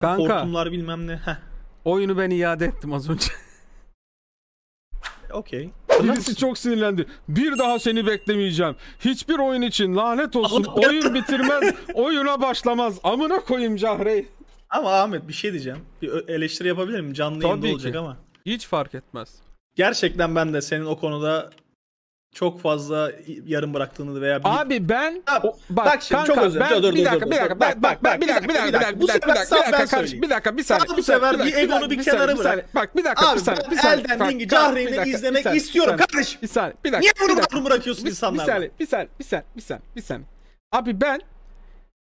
Kanka. Hortumlar bilmem ne. Heh. Oyunu ben iade ettim az önce. Okey. Birisi çok sinirlendi. Bir daha seni beklemeyeceğim. Hiçbir oyun için lanet olsun. oyun bitirmez, oyuna başlamaz. Amına koyayım Cahre. Ama Ahmet bir şey diyeceğim. Bir eleştiri yapabilir miyim? Canlı yayında olacak ki. ama. Hiç fark etmez. Gerçekten ben de senin o konuda çok fazla yarım bıraktığını veya bir... Abi ben ha, bak, bak şimdi kanka, çok özür dilerim. Dur, dur, bir dakika bir dakika bak bak bak bir dakika bir dakika bir dakika bir dakika bir dakika bir dakika bir dakika bir dakika bir dakika bir sefer bir egonu bir kenara bırak. Bak bir dakika bir saniye. Abi elden ringi cahreyle izlemek istiyorum kardeşim. Bir saniye bir dakika. Niye bunu bırakıyorsun insanlara? Bir saniye bir saniye bir saniye bir saniye bir saniye. Abi ben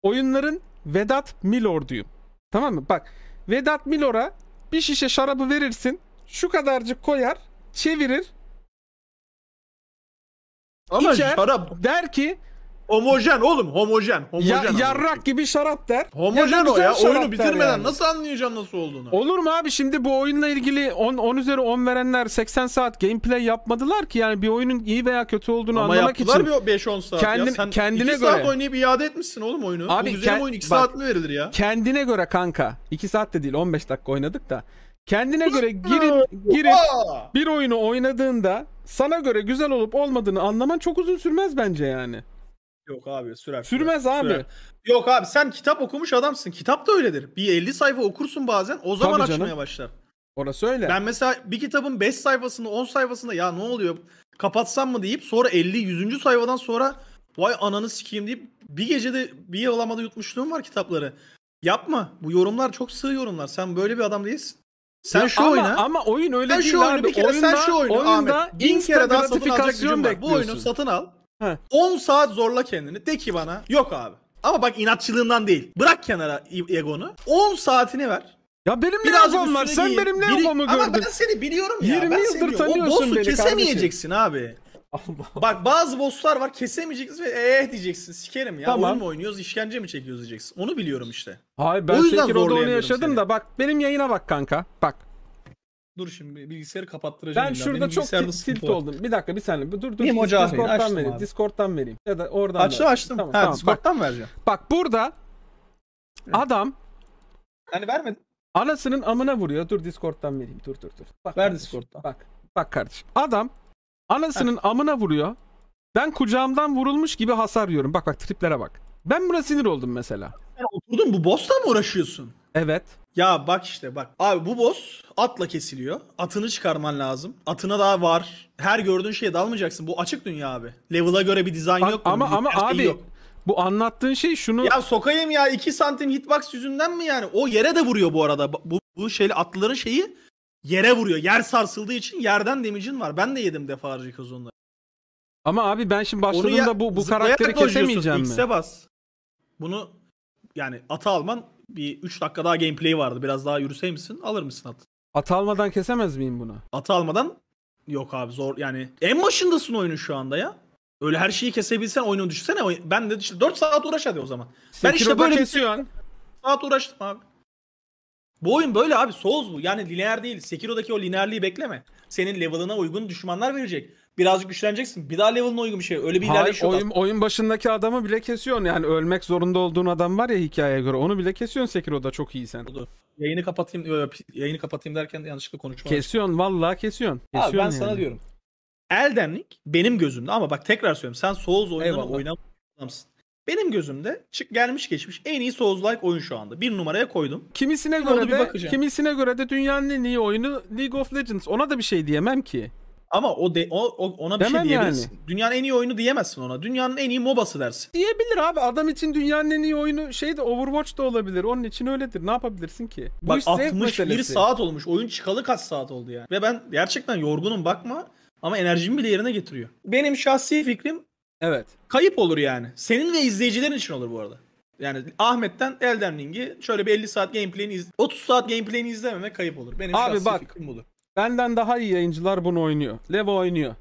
oyunların Vedat Milor'duyum. Tamam mı? Bak Vedat Milor'a bir şişe şarabı verirsin. Şu kadarcık koyar, çevirir, ama içer, şarap der ki homojen oğlum homojen. homojen ya, anladım. yarrak gibi şarap der. Homojen ya o ya oyunu bitirmeden yani. nasıl anlayacaksın nasıl olduğunu? Olur mu abi şimdi bu oyunla ilgili 10, 10 üzeri 10 verenler 80 saat gameplay yapmadılar ki yani bir oyunun iyi veya kötü olduğunu Ama anlamak için. Ama yaptılar 5-10 saat kendin, ya. Sen kendine 2 göre. saat oynayıp iade etmişsin oğlum oyunu. Abi, bu güzel oyun 2 bak, saat mi verilir ya? Kendine göre kanka 2 saat de değil 15 dakika oynadık da. Kendine göre girip girip bir oyunu oynadığında sana göre güzel olup olmadığını anlaman çok uzun sürmez bence yani. Yok abi sürer. Sürmez sürer. abi. Sürer. Yok abi sen kitap okumuş adamsın. Kitap da öyledir. Bir 50 sayfa okursun bazen o zaman Tabii açmaya canım. başlar. Orası öyle. Ben mesela bir kitabın 5 sayfasını 10 sayfasında ya ne oluyor kapatsam mı deyip sonra 50 100. sayfadan sonra vay ananı sikeyim deyip bir gecede bir yalamada yutmuşluğum var kitapları. Yapma. Bu yorumlar çok sığ yorumlar. Sen böyle bir adam değilsin. Sen ya şu ama, oyna. Ama oyun öyle sen değil şu abi. Bir kere, oyunda, sen şu oyunu oyunda Ahmet. Bin kere daha satın alacak gücün var. Bu oyunu satın al. He. 10 saat zorla kendini. De ki bana yok abi. Ama bak inatçılığından değil. Bırak kenara Egon'u. 10 saatini ver. Ya benim Birazcık ne var? Sen giyin. benim ne Biri... gördün. Ama ben seni biliyorum ya. 20 ben yıldır tanıyorsun beni kardeşim. O boss'u kesemeyeceksin abi. Allah. Bak bazı bosslar var kesemeyeceksin ve ee diyeceksin. Sikerim ya. Tamam. Oyun mu oynuyoruz, işkence mi çekiyoruz diyeceksin. Onu biliyorum işte. Hayır ben Sekiro'da onu yaşadım seni. da bak benim yayına bak kanka. Bak. Dur şimdi bilgisayarı kapattıracağım. Ben illa. şurada çok tilt, tilt oldum. Bir dakika bir saniye. Dur dur. Niye hoca Discord'dan vereyim. Abi. Discord'dan vereyim. Ya da oradan Açtım ver. açtım. Tamam, ha, tamam. Discord'dan bak, vereceğim. Bak burada adam Hani vermedin. Anasının amına vuruyor. Dur Discord'dan vereyim. Dur dur dur. Bak Ver kardeşim, Discord'dan. Bak. Bak kardeşim. Adam Anasının amına vuruyor. Ben kucağımdan vurulmuş gibi hasar yiyorum. Bak bak triplere bak. Ben buna sinir oldum mesela. Sen oturdun bu boss'la mı uğraşıyorsun? Evet. Ya bak işte bak. Abi bu boss atla kesiliyor. Atını çıkarman lazım. Atına daha var. Her gördüğün şeye dalmayacaksın. Bu açık dünya abi. Level'a göre bir dizayn yok. Ama ama şey abi yok. bu anlattığın şey şunu... Ya sokayım ya 2 santim hitbox yüzünden mi yani? O yere de vuruyor bu arada. Bu, bu şeyle atlıların şeyi yere vuruyor. Yer sarsıldığı için yerden damage'in var. Ben de yedim defalarca kozonları. Ama abi ben şimdi başladığımda bu bu karakteri kesemeyeceğim mi? X'e bas. Bunu yani ata alman bir 3 dakika daha gameplay vardı. Biraz daha yürüsey misin? Alır mısın atı? At almadan kesemez miyim bunu? At almadan yok abi zor yani. En başındasın oyunu şu anda ya. Öyle her şeyi kesebilsen oyunu düşünsene. Ben de işte 4 saat uğraş hadi o zaman. Sekiro'da ben işte böyle kesiyorsun. Bir... Saat uğraştım abi. Bu oyun böyle abi Souls bu. Yani lineer değil. Sekiro'daki o lineerliği bekleme. Senin level'ına uygun düşmanlar verecek. Birazcık güçleneceksin. Bir daha level'ına uygun bir şey. Öyle bir ilerleyiş Oyun, aslında. oyun başındaki adamı bile kesiyorsun. Yani ölmek zorunda olduğun adam var ya hikayeye göre. Onu bile kesiyorsun Sekiro'da çok iyisin Yayını kapatayım e, yayını kapatayım derken yanlışlıkla konuşma. Kesiyorsun vallahi kesiyorsun. kesiyorsun abi ben yani. sana diyorum. Eldenlik benim gözümde ama bak tekrar söylüyorum. Sen Souls oyunlarını oynamadın benim gözümde çık gelmiş geçmiş en iyi Souls-like oyun şu anda. Bir numaraya koydum. Kimisine Şimdi göre de kimisine göre de dünyanın en iyi oyunu League of Legends. Ona da bir şey diyemem ki. Ama o, de, o, o ona bir şey Demem şey diyebilirsin. Yani. Dünyanın en iyi oyunu diyemezsin ona. Dünyanın en iyi MOBA'sı dersin. Diyebilir abi. Adam için dünyanın en iyi oyunu şey de Overwatch da olabilir. Onun için öyledir. Ne yapabilirsin ki? Bu Bak 61 saat olmuş. Oyun çıkalı kaç saat oldu yani. Ve ben gerçekten yorgunum bakma. Ama enerjimi bile yerine getiriyor. Benim şahsi fikrim Evet. Kayıp olur yani. Senin ve izleyicilerin için olur bu arada. Yani Ahmet'ten Elden Ring'i şöyle bir 50 saat gameplay'ini iz 30 saat gameplay'ini izlememe kayıp olur. Benim Abi bak budur. benden daha iyi yayıncılar bunu oynuyor. Levo oynuyor.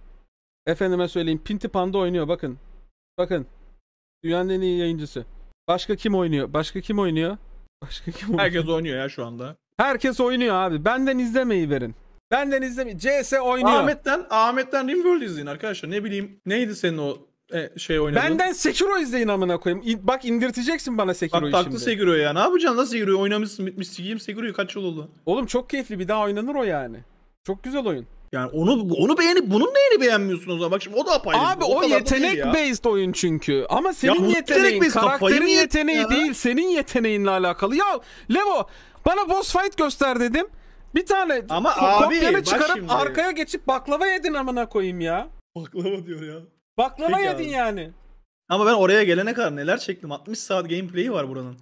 Efendime söyleyeyim Pinti Panda oynuyor bakın. Bakın. Dünyanın en iyi yayıncısı. Başka kim oynuyor? Başka kim oynuyor? Başka kim oynuyor? Herkes oynuyor ya şu anda. Herkes oynuyor abi. Benden izlemeyi verin. Benden izlemeyi. CS oynuyor. Ahmet'ten Ahmet'ten Rimworld izleyin arkadaşlar. Ne bileyim neydi senin o e, şey oynadım. Benden Sekiro izleyin amına koyayım. İ- Bak indirteceksin bana Sekiro'yu Bak şimdi. taktı Sekiro ya. Ne yapacaksın lan Sekiro'yu? Oynamışsın bitmiş. Sikiyim Sekiro'yu kaç yıl oldu? Oğlum çok keyifli bir daha oynanır o yani. Çok güzel oyun. Yani onu onu beğenip bunun neyini beğenmiyorsun o zaman? Bak şimdi o da apayrı. Abi o, kadar yetenek based oyun çünkü. Ama senin bu yeteneğin, karakterin yeteneği ya? değil, senin yeteneğinle alakalı. Ya Levo, bana boss fight göster dedim. Bir tane Ama ko- abi, çıkarıp arkaya geçip baklava yedin amına koyayım ya. Baklava diyor ya. Baklava Peki yedin abi. yani. Ama ben oraya gelene kadar neler çektim. 60 saat gameplay'i var buranın.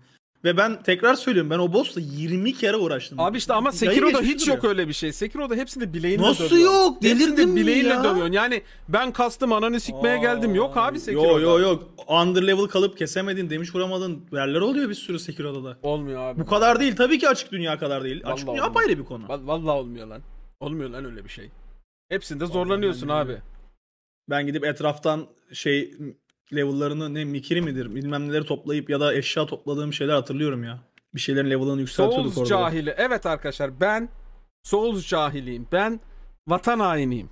Ve ben tekrar söylüyorum ben o boss'la 20 kere uğraştım. Abi işte ama Sekiro'da hiç yok öyle bir şey. Sekiro'da hepsini bileğinle Nasıl dövüyor. Nasıl yok? Delirdin hepsini mi bileğinle ya? dövüyorsun. Yani ben kastım ananı sikmeye Aa, geldim. Yok abi Sekiro'da. Yok yok yok. Under level kalıp kesemedin, demiş vuramadın. Yerler oluyor bir sürü Sekiro'da da. Olmuyor abi. Bu kadar değil. Tabii ki açık dünya kadar değil. Vallahi açık dünya olmuyor. apayrı bir konu. Vallahi olmuyor lan. Olmuyor lan öyle bir şey. Hepsinde zorlanıyorsun Vallahi abi. Bilmiyorum ben gidip etraftan şey level'larını ne mikiri midir bilmem neleri toplayıp ya da eşya topladığım şeyler hatırlıyorum ya. Bir şeylerin level'ını yükseltiyorduk Souls orada. cahili. Evet arkadaşlar ben Souls cahiliyim. Ben vatan hainiyim.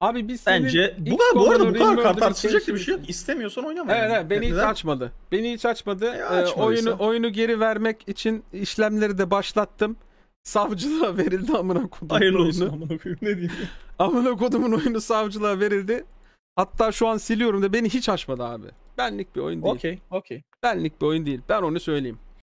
Abi biz Bence bu kadar bu arada bu kadar kart tartışacak bir şey yok. İstemiyorsan oynama. Evet, yani. evet beni Neden? hiç açmadı. Beni hiç açmadı. E, ee, oyunu oyunu geri vermek için işlemleri de başlattım. Savcılığa verildi amına kodumun Hayırlı oyunu. olsun amına koyayım ne diyeyim. amına kodumun oyunu savcılığa verildi. Hatta şu an siliyorum da beni hiç açmadı abi. Benlik bir oyun değil. Okey, okey. Benlik bir oyun değil. Ben onu söyleyeyim.